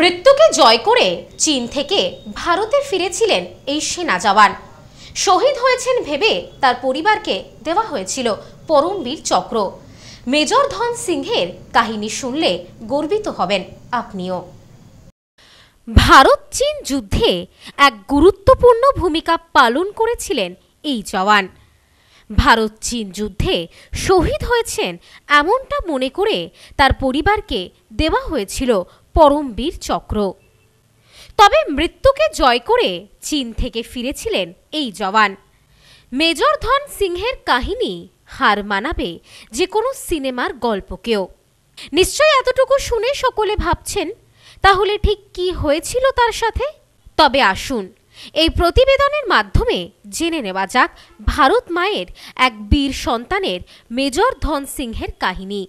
মৃত্যুকে জয় করে চীন থেকে ভারতে ফিরেছিলেন এই সেনা জওয়ান শহীদ হয়েছেন ভেবে তার পরিবারকে দেওয়া হয়েছিল পরমবীর চক্র মেজর ধন সিংহের কাহিনী শুনলে গর্বিত হবেন আপনিও ভারত চীন যুদ্ধে এক গুরুত্বপূর্ণ ভূমিকা পালন করেছিলেন এই জওয়ান ভারত চীন যুদ্ধে শহীদ হয়েছেন এমনটা মনে করে তার পরিবারকে দেওয়া হয়েছিল পরমবীর চক্র তবে মৃত্যুকে জয় করে চীন থেকে ফিরেছিলেন এই জওয়ান মেজর ধন সিংহের কাহিনী হার মানাবে যে কোনো সিনেমার গল্পকেও নিশ্চয় এতটুকু শুনে সকলে ভাবছেন তাহলে ঠিক কি হয়েছিল তার সাথে তবে আসুন এই প্রতিবেদনের মাধ্যমে জেনে নেওয়া যাক ভারত মায়ের এক বীর সন্তানের মেজর ধন সিংহের কাহিনী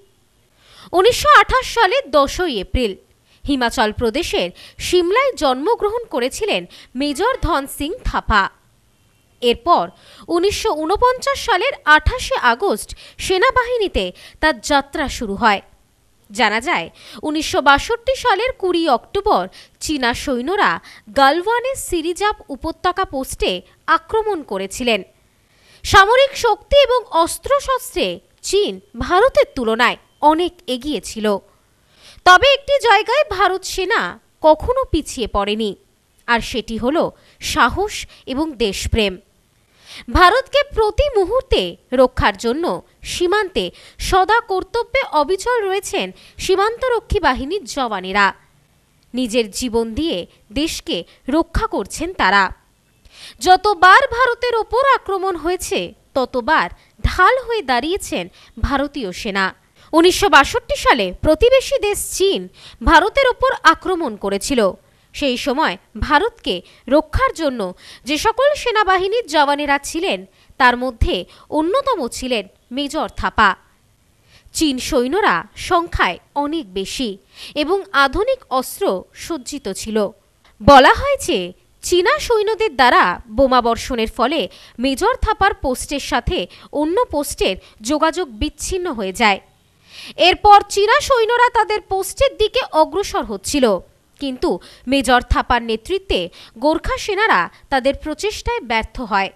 উনিশশো সালের দশই এপ্রিল হিমাচল প্রদেশের সিমলায় জন্মগ্রহণ করেছিলেন মেজর ধন সিং থাপা এরপর উনিশশো সালের আঠাশে আগস্ট সেনাবাহিনীতে তার যাত্রা শুরু হয় জানা যায় উনিশশো সালের কুড়ি অক্টোবর চীনা সৈন্যরা গালওয়ানের সিরিজাপ উপত্যকা পোস্টে আক্রমণ করেছিলেন সামরিক শক্তি এবং অস্ত্রশস্ত্রে চীন ভারতের তুলনায় অনেক এগিয়েছিল তবে একটি জায়গায় ভারত সেনা কখনো পিছিয়ে পড়েনি আর সেটি হল সাহস এবং দেশপ্রেম ভারতকে প্রতি মুহূর্তে রক্ষার জন্য সীমান্তে সদা কর্তব্যে অবিচল রয়েছেন সীমান্তরক্ষী বাহিনীর জওয়ানেরা নিজের জীবন দিয়ে দেশকে রক্ষা করছেন তারা যতবার ভারতের ওপর আক্রমণ হয়েছে ততবার ঢাল হয়ে দাঁড়িয়েছেন ভারতীয় সেনা উনিশশো সালে প্রতিবেশী দেশ চীন ভারতের ওপর আক্রমণ করেছিল সেই সময় ভারতকে রক্ষার জন্য যে সকল সেনাবাহিনীর জওয়ানেরা ছিলেন তার মধ্যে অন্যতম ছিলেন মেজর থাপা চীন সৈন্যরা সংখ্যায় অনেক বেশি এবং আধুনিক অস্ত্র সজ্জিত ছিল বলা হয় যে চীনা সৈন্যদের দ্বারা বোমা বর্ষণের ফলে মেজর থাপার পোস্টের সাথে অন্য পোস্টের যোগাযোগ বিচ্ছিন্ন হয়ে যায় এরপর চীনা সৈন্যরা তাদের পোস্টের দিকে অগ্রসর হচ্ছিল কিন্তু মেজর থাপার নেতৃত্বে গোর্খা সেনারা তাদের প্রচেষ্টায় ব্যর্থ হয়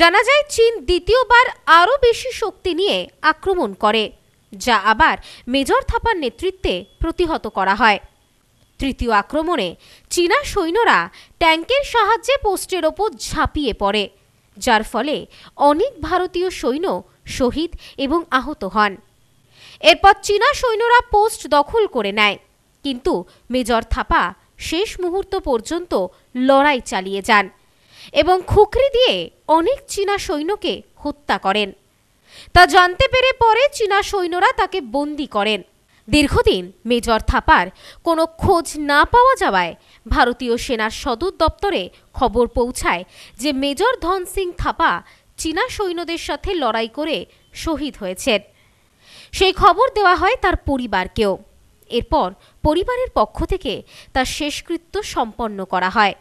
জানা যায় চীন দ্বিতীয়বার আরও বেশি শক্তি নিয়ে আক্রমণ করে যা আবার মেজর থাপার নেতৃত্বে প্রতিহত করা হয় তৃতীয় আক্রমণে চীনা সৈন্যরা ট্যাঙ্কের সাহায্যে পোস্টের ওপর ঝাঁপিয়ে পড়ে যার ফলে অনেক ভারতীয় সৈন্য শহীদ এবং আহত হন এরপর চীনা সৈন্যরা পোস্ট দখল করে নেয় কিন্তু মেজর থাপা শেষ মুহূর্ত পর্যন্ত লড়াই চালিয়ে যান এবং খুকরি দিয়ে অনেক চীনা সৈন্যকে হত্যা করেন তা জানতে পেরে পরে চীনা সৈন্যরা তাকে বন্দি করেন দীর্ঘদিন মেজর থাপার কোনো খোঁজ না পাওয়া যাওয়ায় ভারতীয় সেনার সদর দপ্তরে খবর পৌঁছায় যে মেজর ধন সিং থাপা চীনা সৈন্যদের সাথে লড়াই করে শহীদ হয়েছেন সেই খবর দেওয়া হয় তার পরিবারকেও এরপর পরিবারের পক্ষ থেকে তার শেষকৃত্য সম্পন্ন করা হয়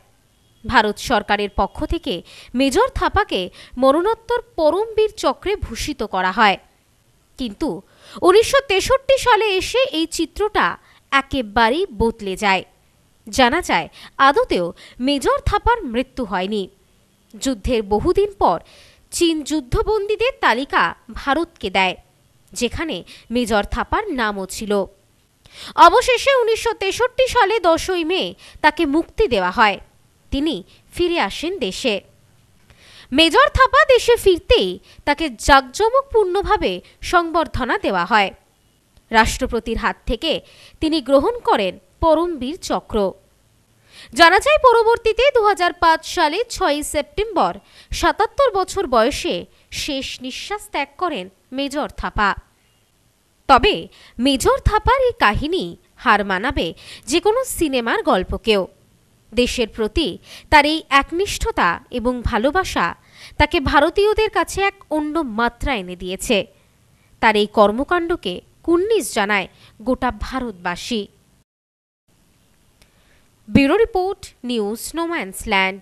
ভারত সরকারের পক্ষ থেকে মেজর থাপাকে মরণোত্তর পরমবীর চক্রে ভূষিত করা হয় কিন্তু উনিশশো সালে এসে এই চিত্রটা একেবারেই বদলে যায় জানা যায় আদতেও মেজর থাপার মৃত্যু হয়নি যুদ্ধের বহুদিন পর চীন যুদ্ধবন্দীদের তালিকা ভারতকে দেয় যেখানে মেজর থাপার নামও ছিল অবশেষে উনিশশো সালে দশই মে তাকে মুক্তি দেওয়া হয় তিনি ফিরে আসেন দেশে মেজর থাপা দেশে ফিরতেই তাকে জাঁকজমকপূর্ণভাবে সংবর্ধনা দেওয়া হয় রাষ্ট্রপতির হাত থেকে তিনি গ্রহণ করেন পরমবীর চক্র জানা যায় পরবর্তীতে দু সালে ছয়ই সেপ্টেম্বর সাতাত্তর বছর বয়সে শেষ নিঃশ্বাস ত্যাগ করেন মেজর থাপা তবে মেজর থাপার এই কাহিনী হার মানাবে যে কোনো সিনেমার গল্পকেও দেশের প্রতি তার এই একনিষ্ঠতা এবং ভালোবাসা তাকে ভারতীয়দের কাছে এক অন্য মাত্রা এনে দিয়েছে তার এই কর্মকাণ্ডকে কুন্নিস জানায় গোটা ভারতবাসী ব্যুরো রিপোর্ট নিউজ নোম্যান্সল্যান্ড